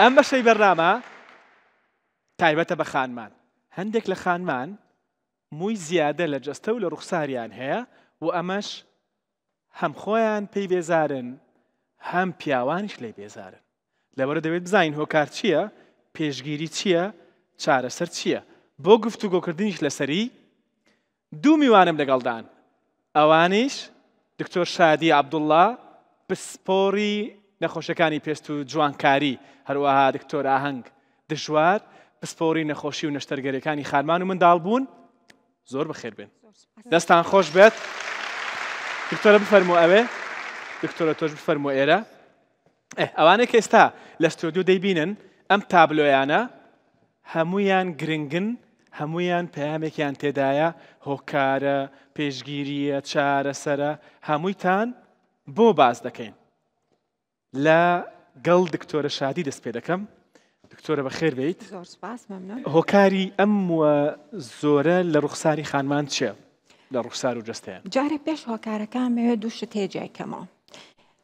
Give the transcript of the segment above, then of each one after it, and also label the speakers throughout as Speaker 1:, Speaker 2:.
Speaker 1: ئەم بەشەی بەرنامە تایبەتە بە خانمان هەندێک لە خانمان مووی زیادە لە جەستە و لە ڕوخساریان هەیە و ئەمەش هەمخۆیان پێی بێزارن هەم پیاوانش لێ بێزارن لەوەرە دەوێت بزانین هۆکار چییە پێشگیری چییە چارەسەر چییە بۆ گفت و گۆکردنیش لەسەری دوو میوانم لەگەڵدان ئەوانیش دکتۆر شادی عبدوڵە پسپۆری نەخۆشەکانی پێست و جوانکاری هەروەها دکتۆر ئاهەنگ دژوار پسپۆری نەخۆشی و نەشتەرگەریەکانی خارمان و منداڵ بوون زۆر بەخێر بێن دەستان خۆش بێت دکتۆرە بفەرمو ئەوێ دکتۆرە تۆش بفەرمو ئێرە ئەوانە کە ئێستا لە ستۆدیو دەیبینن ئەم تابلۆیانە هەمویان گرنگن هەمویان پەیامێکیان تێدایە هۆکارە پێشگیریە چارەسەرە هەموویتان بۆ باز دەکەین لە گەڵ دکتۆرە شادی دەست پێ دەکەم دکتۆرە بە خێر بیت هۆکاری ئەم زۆرە لە ڕوخساری خانمان چێ لە ڕوخسار و جستەیە
Speaker 2: جارێ پێش هۆکارەکان مەوێ دووشت هێجایکەمەوە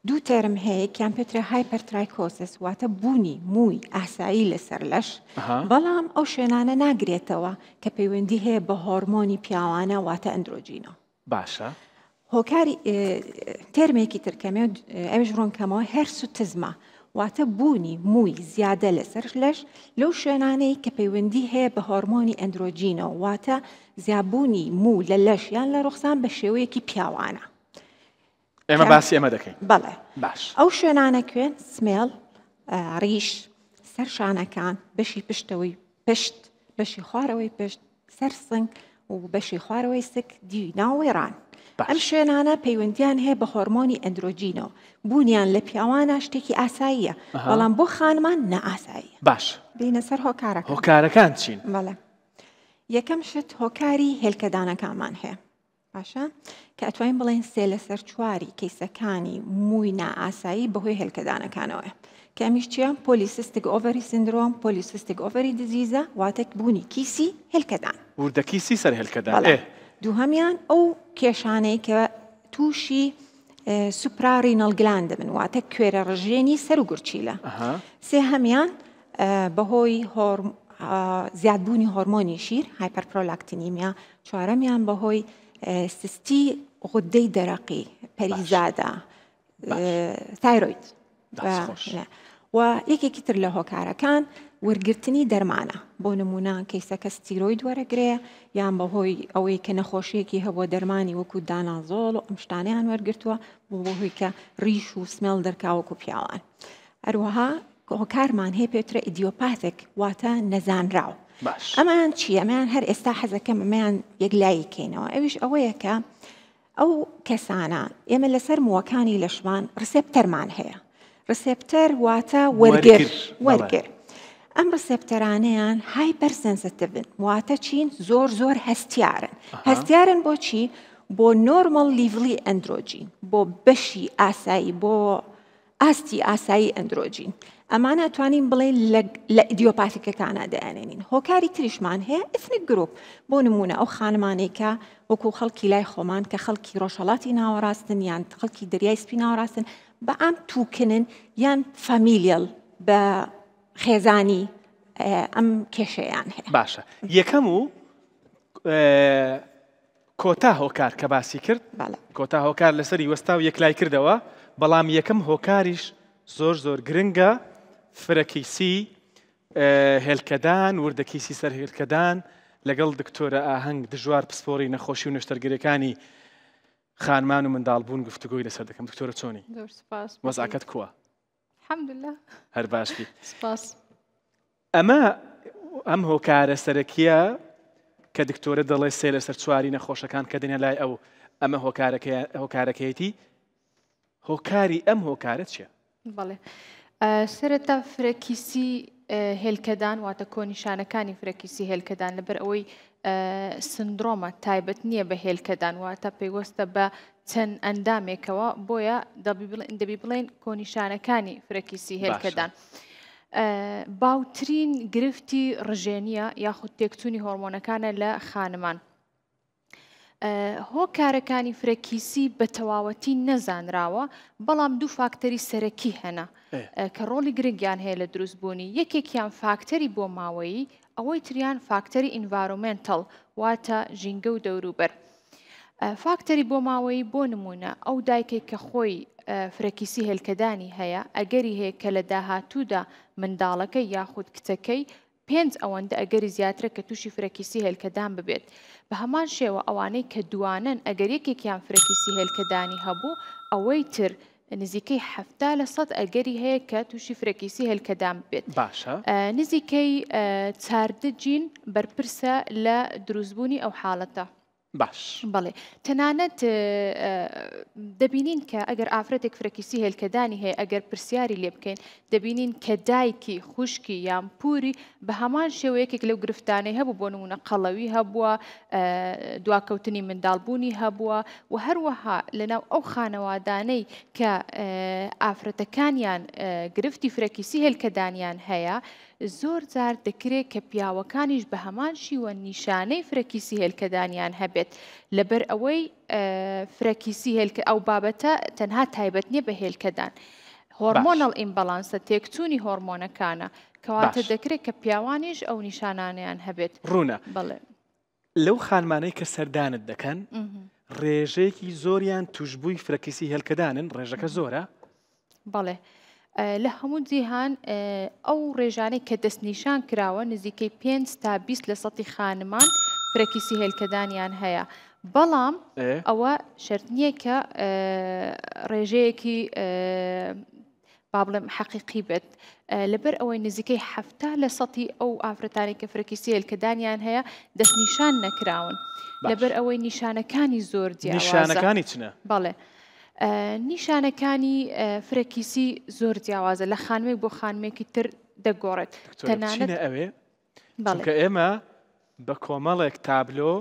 Speaker 2: دوو تەرم هەیە کیان پێترە هایپەرترایکۆسس واتە بوونی مووی ئاسایی لەسەر لەش بەڵام ئەو شوێنانە ناگرێتەوە کە پەیوەندی هەیە بە هۆرمۆنی پیاوانە واتە ئەندروۆجینەوە باشە هۆکاری ترمێکی ترکەمێ ئەوش ڕۆنکەمەوە هەر سوتزمە واتە بوونی مووی زیادە لەسەر لەش لەو شوێنانەی کە پەیوەندی هەیە بە هۆرمۆنی ئەندرۆجینەوە واتە زیابوونی مو لە لەشیان لە ڕۆخسان بە شێوەیەکی پیاوانە.
Speaker 1: ئێمە باسی ئەمە دەکەین بەڵێ
Speaker 2: باش ئەو شوێنانە کوێن سمێڵ ڕیش سەر شانەکان بەشی پشتەوەی پشت بەشی خوارەوەی پشت سەر سنگ و بەشی خوارەوەی سک دیوی ناوێران. ئەم شوێنانە پەیوەندیان هەیە بە هۆرمۆنی ئەندرۆجینەوە بوونیان لە پیاوانە شتێکی ئاساییە بەڵام بۆ خانمان نەئاساییە باش بینە سەر هۆکارە هۆکارەکان چین بەڵێ یەکەم شت هۆکاری هێلکەدانەکانمان هەیە باشە کە ئەتوانین بڵێن سێ لە سەر چواری کەیسەکانی مووی نائاسایی بەهۆی هێلکەدانەکانەوە کە ئەمیش چیە پۆلیسستیک ئۆڤری سندرۆم پۆلیسستیک ئۆڤری دزیزە واتەک بوونی کیسی هێلکەدان
Speaker 1: وردەکیسی سەر هێلکەدان
Speaker 2: دووهمیان ئەو کێشانەی کە تووشی سوپراری نەڵگلاندە من واتە کوێرە ڕژێنی سەر و گورچیلە سێ هەمیان بەهۆی زیادبوونی هۆرمۆنی شیر هایپەرپۆلاکتنیمیا چوارەمیان بەهۆی سستی غدەی دەرەقی پەریزادا تایرۆید و یەکێکی تر لە هۆکارەکان وەرگرتنی دەرمانە بۆ نمونە کەیسەکە ستیرۆی دووەرەگرێ یان بەهۆی ئەوەی کە نەخۆشیەکی هەبووە دەرمانی وەکو دانازۆڵ و ئەمشتانیان وەرگرتووە بۆ بەهۆی کە ریش و سمێڵ دەرکاوەکو پیاوان هەروەها هۆکارمان هەیە پێترە ئیدیۆپاتێک واتە نەزانراو ئەمان چی ئەمان هەر ئێستا حەزەکەم ئەمان یەکلایکەینەوە ئەویش ئەوەیەکە ئەو کەسانە ئێمە لەسەر مووەکانی لەشمان ڕسێب تەرمان هەیە ڕسێپتەر واتە وەرگر وەرگر. ئەم ڕسێپتەرانەیان های بەرسەنسەتبن واتە چین زۆر زۆر هەستیارن هەستیارن بۆچی بۆ نۆرمەل لیڤلی ئەندروۆجین بۆ بەشی ئاسایی بۆ ئاستی ئاسایی ئەندروۆجین ئەمان ئەتوانین بڵێ لە ئیدیۆپاتیکەکانە دەیانێنین هۆکاری تریشمان هەیە ئفنک گرروپ بۆ نمونە ئەو خانمانێکە وەکو خەڵکی لای خۆمان کە خەڵکی ڕۆژهڵاتی ناوەڕاستن یان خەڵکی دەریای سپی ناوەڕاستن بە ئەم تووکنن یان فەمیلیل بە خێزانی ئەم کێشەیان هەیە
Speaker 1: باشە یەکەم و کۆتا هۆکار کە باسی کرد کۆتا هۆکار لەسەری وەستا و یەکلای کردەوە بەڵام یەکەم هۆکاریش زۆر زۆر گرنگە فرەکیسی هێلکەدان وردەکیسی سەر هێلکەدان لەگەڵ دکتۆرە ئاهەنگ دژوار پسپۆری نەخۆشی و نەشتەرگەریەکانی خانمان و منداڵبوون گفتگوی لەسەر دەکەم دکتۆرە چۆنی وەزاکەت کووە هەر باشی ئەمە ئەم هۆکارە سەرەکیە کە دکتۆرە دەڵێ سێ لەسەر چواری نەخۆشەکان کە دنیا لای ئەو ئەمە هۆکارەکەیەتی هۆکاری ئەم هۆکارە چییە؟
Speaker 3: بەڵێ سرەتا فرەکیسی هێلکەدان واتە کۆنیشانەکانی فرەکیسی هێلکەدان لەبەر ئەوەی سندرۆمە تایبەت نییە بە هێلکەدان واتە پێیوەستە بە چەند ئەندامێکەوە بۆیە دەبی بڵێن کۆنیشانەکانی فرەکیسی هێلکەدان. باوترین گرفتی ڕژێنیە یاخود تێکچوونی هۆرمۆنەکانە لە خانمان. هۆکارەکانی فرەکیسی بە تەواوەتی نەزانراوە بەڵام دوو فاکتەری سەرەکی هەنا کە ڕۆلی گرنگیان هەیە لە دروستبوونی یەکێکیان فاکتەری بۆ ماوەی ئەوەی تریان فاکتەری ئینڤارومنتەل واتە ژینگە و دەوروبەر. فاکتەری بۆ ماوەی بۆ نمونە ئەو دایکێک کە خۆی فرەکیسی هێلکەدانی هەیە ئەگەری هەیە کە لە داهاتوودا منداڵەکەی یاخود کچەکەی پێنج ئەوەندە ئەگەری زیاترە کە تووشی فرەکیسی هێلکەدان ببێت بە هەمان شێوە ئەوانەی کە دوانن ئەگەر یەکێکیان فرەکیسی هێلکەدانی هەبوو ئەوەی تر نزیکەی هەفتا لە سەد ئەگەری هەیە کە تووشی فرەکیسی هەلکەدام بێت باشە آه، نزیکەی چاردە آه، جین بەرپرسە لە دروستبوونی ئەو حالته باش بەڵێ تەنانەت دەبینین کە ئەگەر ئافرەتێک فرەکیسی هێلکەدانی هەیە ئەگەر پرسیاری لێ بکەین دەبینین کە دایکی خوشکی یان پوری بە هەمان شێوەیەکێک لەو گرفتانەی هەبوو بۆ نمونە قەڵەوی هەبووە دواکەوتنی منداڵبوونی هەبووە و هەروەها لەناو ئەو خانەوادانەی کە ئافرەتەکانیان گرفتی فرەکیسی هێلکەدانیان هەیە زۆر جار دەکرێت کە پیاوەکانیش بە هەمان شیوە نیشانەی فرەکیسی هێلکەدانیان هەبێت لەبەر ئەوەی فرەکیسی هێلکە ئەو بابەتە تەنها تایبەت نییە بە هێلکەدان. هۆرمۆنەڵ ئیمبەلانسە تێکچوونی هۆرمۆنەکانە کەواتە دەکرێت کە پیاوانیش ئەو نیشانانیان هەبێت ڕوونە بڵێ
Speaker 1: لەو خانمانەی کە سەردانت دەکەن ڕێژەیەکی زۆریان توشببووی فرەکیسی هەلکەدانن ڕێژەکە زۆرە
Speaker 3: بەڵێ. لە هەموو جیهان ئەو ڕێژانەی کە دەستنیشان کراوە نزیکەی 5 تا 20 لە سەتی خانمان فرەکیسی هێلکەدانیان هەیە. بەڵام ئەوە شرت نییە کە ڕێژەیەکی با بڵێم حەقیقی بێت لەبەر ئەوەی نزیکەی هەفتا لە سەتی ئەو ئافرەتانی کە فرەکیسیل کە دانیان هەیە دەستنیشان نەکراون لەبەر ئەوەی نیشانەکانی زۆر دیشانەکانی چنە بەڵێ. نیشانەکانی فرەکیسی زۆر جیاوازە لە خانمێک بۆ خانمێکی تر دەگۆڕێت تەنانەت ئەوێ بەڵکە
Speaker 1: ئێمە بە کۆمەڵێک تابلۆ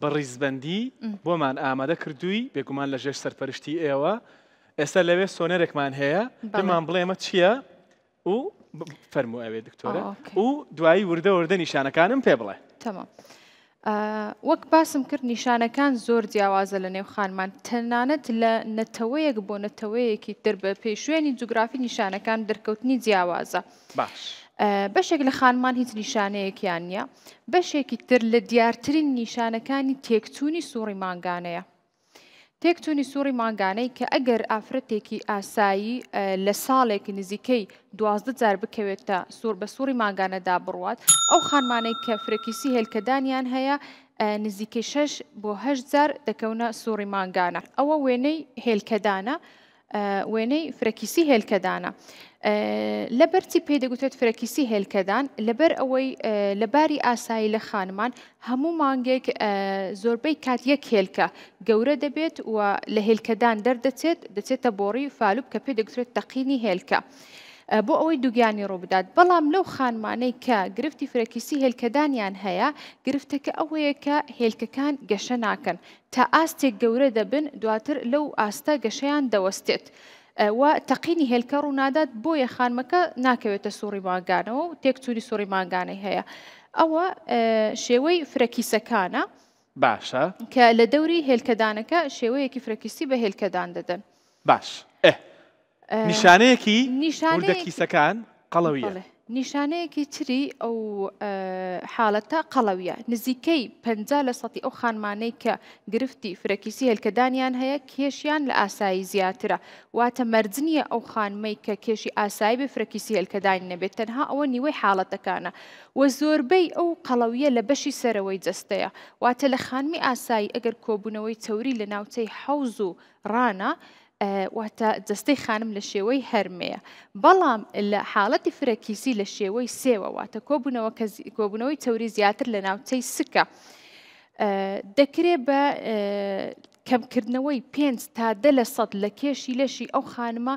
Speaker 1: بە ڕیزبندی بۆمان ئامادە کردووی بێگومان لە ژێش سەرپەرشتی ئێوە ئێستا لەوێ سۆنەرێکمان هەیە بمان بڵێمە چییە و فەرمو ئەوێ دکتۆرە و دوایی وردە وردە نیشانەکانم پێ بڵێ
Speaker 3: تەمام. وەک باسم کرد نیشانەکان زۆر جیاوازە لە نێو خانمان تەنانەت لە نەتەوەیەک بۆ نەتەوەیەکی دەربە پێی شوێنی جوگرافی نیشانەکان دەرکەوتنی جیاوازە باش. بەشێک لە خانمان هیچ نیشانەیەکیان نییە بەشێکی تر لە دیارترین نیشانەکانی تێکچوونی سووڕی ماگانەیە تێکچوونی سووری ماگانەی کە ئەگەر ئافرەتێکی ئاسایی لە ساڵێکی نزیکەی دوازدە جار بکەوێتە سوور بە سووری ماگانەدا بڕوات ئەو خانمانەی کە فرێکیسی هێلکەدانیان هەیە نزیکەی شش بۆ هەش جار دەکەونە سووری ماگانە ئەوە وێنەی هێلکەدانە وێنەی فرەکیسی هێلکەدانە. لە بەرچی پێدەگوتێت فرەکیسی هێلکەدان لەبەر ئەوەی لەباری ئاسایی لە خانمان هەموو مانگێک زۆربەی کات یەک هێلکە گەورە دەبێت و لە هێلکەدان دەردەچێت دەچێتە بۆڕی فالوب کە پێدەگوترێت تەقینی هێلکە. بۆ ئەوەی دوگیانی ڕووبدات بەڵام لەو خانمانەی کە گرفتی فرەکیسی هێلکەدانیان هەیە گرفتەکە ئەوەیە کە هێلکەکان گەشە ناکەن تا ئاستێک گەورە دەبن دواتر لەو ئاستە گەشەیان دەوەستێت. و تەقینی هێلکە ڕوونادات بۆ یە خانمەکە ناکەوێتە سووری ماگانەوە و تێکچوری سووری ماگانەی هەیە ئەوە شێوەی فرەکیسەکانە باشە کە لە دەوری هێلکەدانەکە شێوەیەکی فرەکیسی بە هێلکەدان دەدەن باش. نیشانەیەکی
Speaker 1: نیشانەکیسەکان قەڵەویە
Speaker 3: نیشانەیەکی تری ئەو حاڵەتە قەڵەویە نزیکەی پ لە سەتی ئەو خانمانەی کە گرفتی فرەکیسی هەلکەدانیان هەیە کێشیان لە ئاسایی زیاترە واتە مەرجنیە ئەو خانمەی کە کێشی ئاسایی بە فرەکیسی هەلکەدانی نەبێت تەنها ئەوە نیوەی حاڵەتەکانە و زۆربەی ئەو قەڵەویە لە بەشی سەرەوەی جەستەیە واتە لە خانمی ئاسایی ئەگەر کۆبوونەوەی چوری لە ناوچەی حوز و ڕانە واتە جستەی خانم لە شێوەی هەرمەیە بەڵام لە حاڵەتی فرەکیسی لە شێوەی سێوە واتە کۆبوونەوە کۆبوونەوەی چوری زیاتر لە ناوچەی سکە دەکرێت بە کەمکردنەوەی پێنج تا دە لە سەد لە کێشی لەشی ئەو خانمە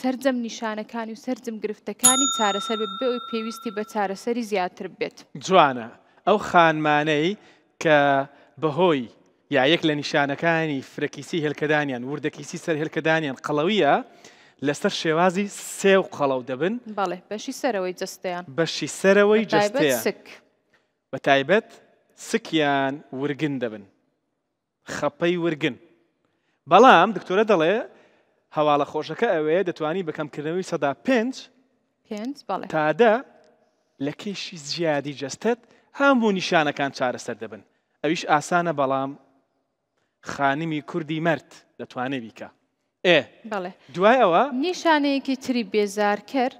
Speaker 3: سرجەم نیشانەکانی و سرجم گرفتەکانی چارەسەر بێ و پێویستی بە چارەسەری زیاتر بێت
Speaker 1: جوانە ئەو خانمانەی کە بەهۆی یا یەک لە نیشانەکانی فرەکیسی هێلکەدانیان وردەکیسی سەر هێلکەدانیان قەڵەویە لەسەر شێوازی سێو قەڵەو دەبن
Speaker 3: بەڵێ بەشی سەرەوەی جستیان
Speaker 1: بەشی سەرەوەی جستسک بە تایبەت سکیان ورگن دەبن خەپەی ورگن بەڵام دکتۆرە دەڵێ هەواڵە خۆشەکە ئەوەیە دەتوانی بەکەمکردنەوەی سەدا پێنج تادە لە کێشی زیادی جستت هەموو نیشانەکان چارەسەر دەبن ئەویش ئاسانە بەڵام خانمی کوردی مرد دەتوانێت بیکە. ئێ دوایەوە
Speaker 3: نیشانەیەکی تری بێزار کرد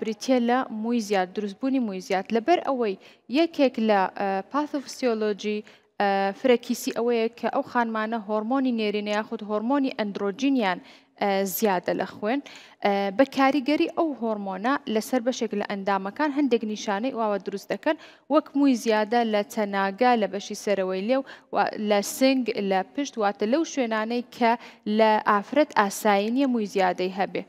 Speaker 3: بریتە لە مووی زیاد دروستبوونی مووی زیاد لەبەر ئەوەی یەکێک لە پاثفسیۆلۆژی فرەکیسی ئەوەیە کە ئەو خانمانە هۆرمۆنی نێرینە یاخود هۆرمۆنی ئەندروۆجینیان زیادە لە خوێن بە کاریگەری ئەو هۆرمۆنا لەسەر بەشێک لە ئەندامەکان هەندێک نیشانەی واوە دروست دەکەن وەک مووی زیادە لە تەناگا لە بەشی سەرەوەی لێو لە سنگ لە پشت واتە لەو شوێنانەی کە لە ئافرەت ئاساینیە مووی زیادەی هەبێ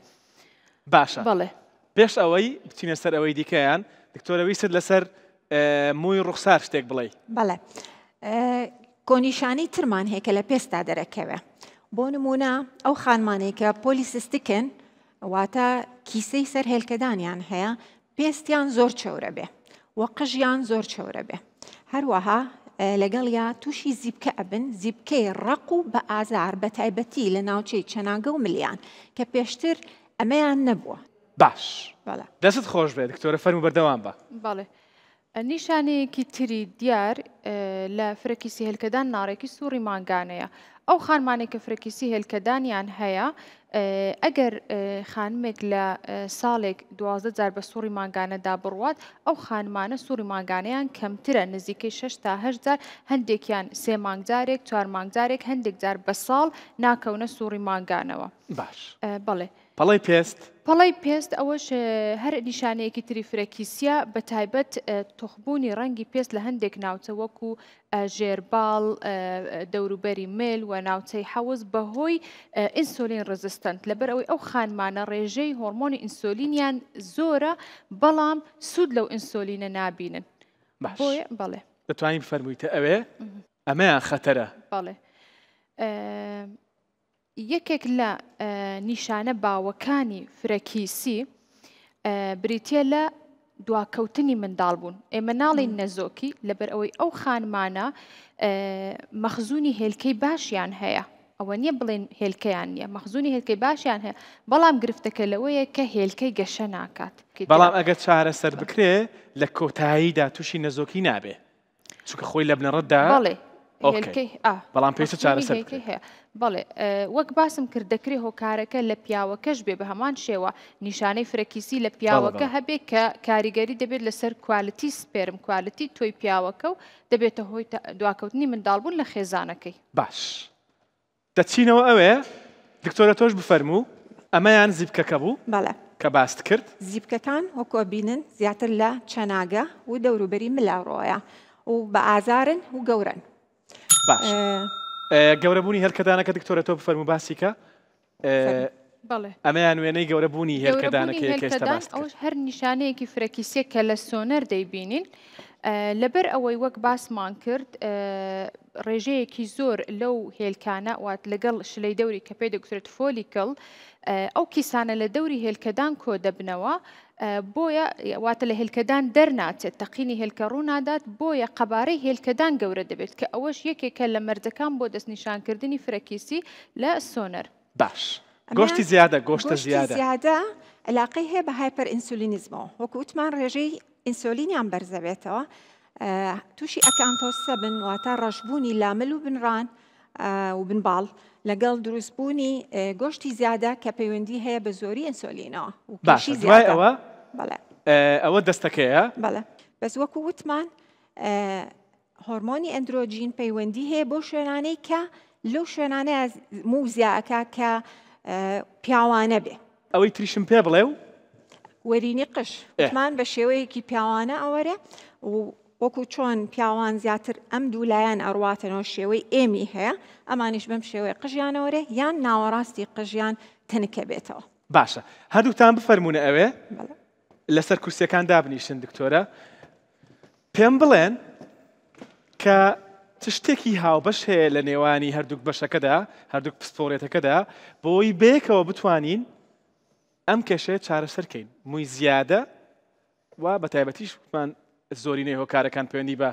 Speaker 1: باشە بڵێ پێش ئەوەی بچینە سەر ئەوەی دیکەیان دکتۆرەویست لەسەر مووی ڕوخسار شتێک بڵێ
Speaker 2: بەڵێ کۆنیشانەی ترمان هەیە کە لە پێستا دەرەکەوێ بۆ نمونە ئەو خانمانێکە پۆلیسستکن واتە کیسەی سەر هێلکەدانیان هەیە پێستیان زۆر چەورە بێ وە قژیان زۆر چەورە بێ هەروەها لەگەڵ یا تووشی زیبکە ئەبن زیبکەی ڕق و بە ئازار بە تایبەتی لە ناوچەی چەناگە و ملیان کە پێشتر ئەمەیان نەبووە باش دەست
Speaker 1: خۆش بێت دکتۆرە فەرمو بەردەوام بە
Speaker 3: بەڵێ نیشانەیەکی تری دیار لە فرەکیسی هەلکەدان ناڕێکی سووری ماگانەیە ئەو خانمانێک کە فرەکیسی هێلکەدانیان هەیە ئەگەر خانمێک لە ساڵێک دوازدە جار بە سووری ماگانەدا بڕوات ئەو خانمانە سووری ماگانەیان کەمترە نزیکەی 6 تا هزار هەندێکیان سێ مانگجارێک چوار مانگجارێک هەندێک جار بە ساڵ ناکەونە سووری ماگانەوە باش بڵێ
Speaker 1: پڵی پێست
Speaker 3: پڵی پێست ئەوەش هەر نیشانەیەکی تریفرەکیسیە بە تایبەت تخبوونی ڕەنگی پێست لە هەندێک ناوچە وەکو ژێرباڵ دەوروبەری میل و ناوچەی حەوز بەهۆی ئینسۆلین ڕزستنت لەبەر ئەوەی ئەو خانمانە ڕێژەی هۆرمۆنی ئینسۆلینیان زۆرە بەڵام سوود لەو ئینسۆلینە نابینن بەڵێ
Speaker 1: دەتوانین فەرموویتە ئەوێ ئەمەیان خەتەرە
Speaker 3: بەڵێ یەکێک لە نیشانە باوەکانی فرەکیسی بریتە لە دواکەوتنی منداڵ بوون ئێمە ناڵین نەزۆکی لەبەر ئەوەی ئەو خانمانە مەخزوونی هێلکەی باشیان هەیە ئەوە نییە بڵێن هێلکەیان نییە مەخزوونی هێلکەی باشیان هەیە بەڵام گرفتەکە لەوەیە کە هێلکەی گەشە ناکات بەڵام
Speaker 1: ئەگە چارە سەر بکرێ لە کۆتاییدا تووشی نەزۆکی نابێ چونکە خۆی لە بنەڕەتدا بەڵام
Speaker 3: پێش چارەسەر هەیە بەڵێ وەک باسم کرد دەکری هۆکارەکە لە پیاوەکەش بێ بە هەمان شێوە نیشانەی فرەکیسی لە پیاوەکە هەبێت کە کاریگەری دەبێت لەسەر کوالتی سپێرم کوالتی تۆی پیاوەکە و دەبێتە هۆی دواکەوتنی منداڵبوون لە خێزانەکەی
Speaker 1: باش دەچینەوە ئەوێ دکتۆرە تۆش بفەرموو ئەمەیان زیبکەکە بوو بەڵێ کە باست کرد
Speaker 3: زیبکەکان
Speaker 2: هۆکۆبینن زیاتر لە چەناگە و دەوروبەری ملاڕۆیە و بە ئازارن و گەورن
Speaker 1: باش گەورەبوونی هەرکەدانەکە دکتۆرە تۆ بفەرمو باسیکە ئەمەیان وێنەی گەورە بوونی هێرکەدانەکەیش
Speaker 3: هەر نیشانەیەکی فرەکیسێک کە لە سۆنەر دەیبینین لەبەر ئەوەی وەک باسمان کرد ڕێژەیەکی زۆر لەو هێلکانە وات لەگەڵ شلەی دەوری کە پێی دەگوترێت فۆلیکەڵ ئەو کیسانە لە دەوری هێلکەدان کۆ دەبنەوە بۆیە واتە لە هلکەدان دەرناچێت تەقینی هلکە ڕوونادات بۆیە قەبارەی هلکەدان گەورە دەبێت کە ئەوەش یەکێکە لە مەردەکان بۆ دەستنیشانکردنی فرەکیسی لە سۆنەر
Speaker 1: باش گۆشتی زیادە گۆشتە زیادە
Speaker 3: زیادە علاقی هەیە بە هایپەر ئینسولینیزمەوە
Speaker 2: وەکو وتمان ڕێژەی ئینسۆلینیان بەرزەبێتەوە تووشی ئەکانتۆسە بن واتە ڕەشبوونی لامل و بنڕان و بنباڵ لەگەڵ دروستبوونی گۆشتی زیادە کە پەیوەندی هەیە بە زۆری ئەسۆلینەوە باشی ئەوە
Speaker 1: ئەوە دەستەکەیە
Speaker 2: بەس وەکو وتمان هۆرمۆنی ئەندرۆژین پەیوەندی هەیە بۆ شوێنانەی کە لەو شوێنانەیە موزیاکە کە پیاوانە بێ
Speaker 1: ئەوەی تریشم پێ بڵێ و
Speaker 2: وەرینی قشمان بە شێوەیەکی پیاوانە ئەوەرە وەکو چۆن پیاوان زیاتر ئەم دوولایەن ئەڕواتەنەوە شێوەی ئێمی هەیە ئەمانش بەم شێوەی قژیانەوەرە یان ناوەڕاستی قژیان تنکە بێتەوە
Speaker 1: باشە هەردووتان بفەرمونە ئەوێ؟ بەڵێ لەسەر کورسەکان دابنیشن دکتۆرە پێم بڵێن کە تشتێکی هاوبەش هەیە لە نێوانی هەردووک بەشەکەدا هەردووک پسپۆڕێتەکەدا بۆی بێکەوە بتوانین ئەم کێشەیە چارەسەرکەین مووی زیادە و بە تایبەتیشمان زۆرینەی هۆکارەکان پەیوەندی بە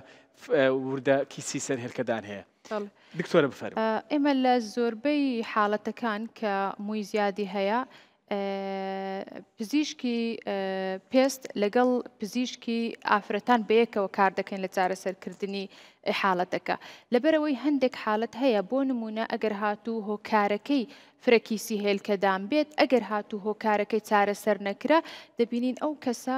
Speaker 1: وردە کیسی سەر هێرکەدان هەیە. دکتۆرە بفەر
Speaker 3: ئێمە لە زۆربەی حاڵەتەکان کە مووی زیادی هەیە پزیشکی پێست لەگەڵ پزیشکی ئافرەتان بەیەکەوە کار دەکەن لە چارەسەرکردنی حاڵەتەکە لەبەرەوەی هەندێک حالت هەیە بۆ نمونە ئەگەر هاتوو هۆکارەکەی فرەکیسی هێلکەدان بێت ئەگەر هاتوو هۆکارەکەی چارەسەر نەکرا دەبینین ئەو کەسە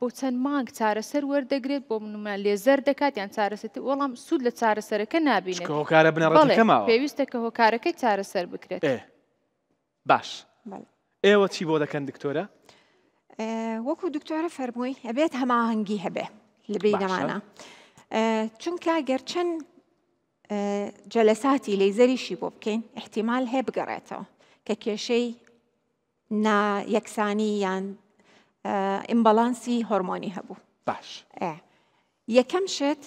Speaker 3: بۆ چەند مانگ چارەسەر وەردەگرێت بۆ منمە لێزەر دەکات یان چارەسەتی وەڵام سوود لە چارەسەرەکە نبینێت
Speaker 1: هۆکارە بنەڕەکەماوە پێویستە
Speaker 3: کە هۆکارەکەی چارەسەر بکرێت.
Speaker 1: باش ئێوە چی بۆ دەکەن دکتۆرە؟
Speaker 2: وەکو دکتۆرە فەرمووی ئەبێت هەماهنگگی هەبێ لە بینەمانە چونکە گەرچەند جەلەساتی لەیزەریشی بۆ بکەین احتیمال هەیە بگەڕێتەوە کە کێشەی نا یەکسانی یان ئیمبەڵانسی هۆرمۆنی هەبوو باش یەکەم شت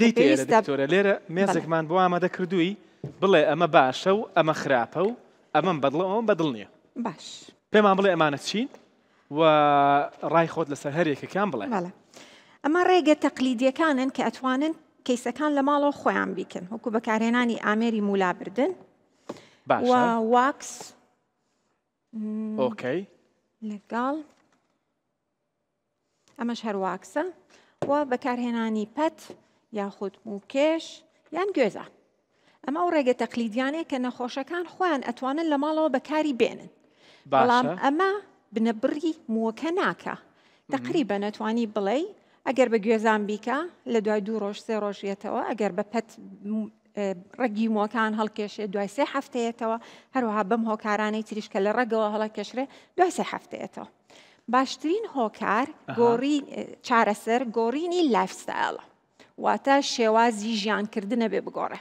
Speaker 2: دیتۆرە
Speaker 1: لێرە مێزێکمان بۆ ئامادە کردووی بڵێ ئەمە باشە و ئەمە خراپە و ئەمەم بەدڵ ئەوم بەدڵ نییە باش پێمان بڵێ ئەمانە چین و ڕای خۆت لەسەر هەرێکەکان بڵێ
Speaker 2: ئەمە ڕێگە تەقلیدیەکانن کە ئەتوانن کەیسەکان لە ماڵەوە خۆیان بیکن وەکو بەکارهێنانی ئامێری مولابردن واکس ئۆکەی لەگەڵ ئەمەش هەر واکسە و بەکارهێنانی پەت یاخود موکێش یان گوێزە ئەمە ئەو ڕێگە تەقلیدیانێ کە نەخۆشەکان خۆیان ئەتوانن لە ماڵەوە بەکاری بێنن بەڵام ئەمە بنەبڕی مووەکە ناکە تقریبە نەتوانی بڵێ ئەگەر بە گوێزان بیکە لە دوای دوو ڕۆژ سێ ڕۆژیێتەوە ئەگەر بە پەت ڕەگی مۆکان هەڵکێشێ دوای سێ هەفتەیەتەوە هەروەها بەم هۆکارانەی تریشکە لە ڕێگەوە هەڵەکەشرێ دوای سێ هەفتەیەتەوە. باشترین هۆکار گۆڕی چارەسەر گۆڕینی لایفستایڵە واتە شێوازی ژیانکردنە بێ بگۆڕێ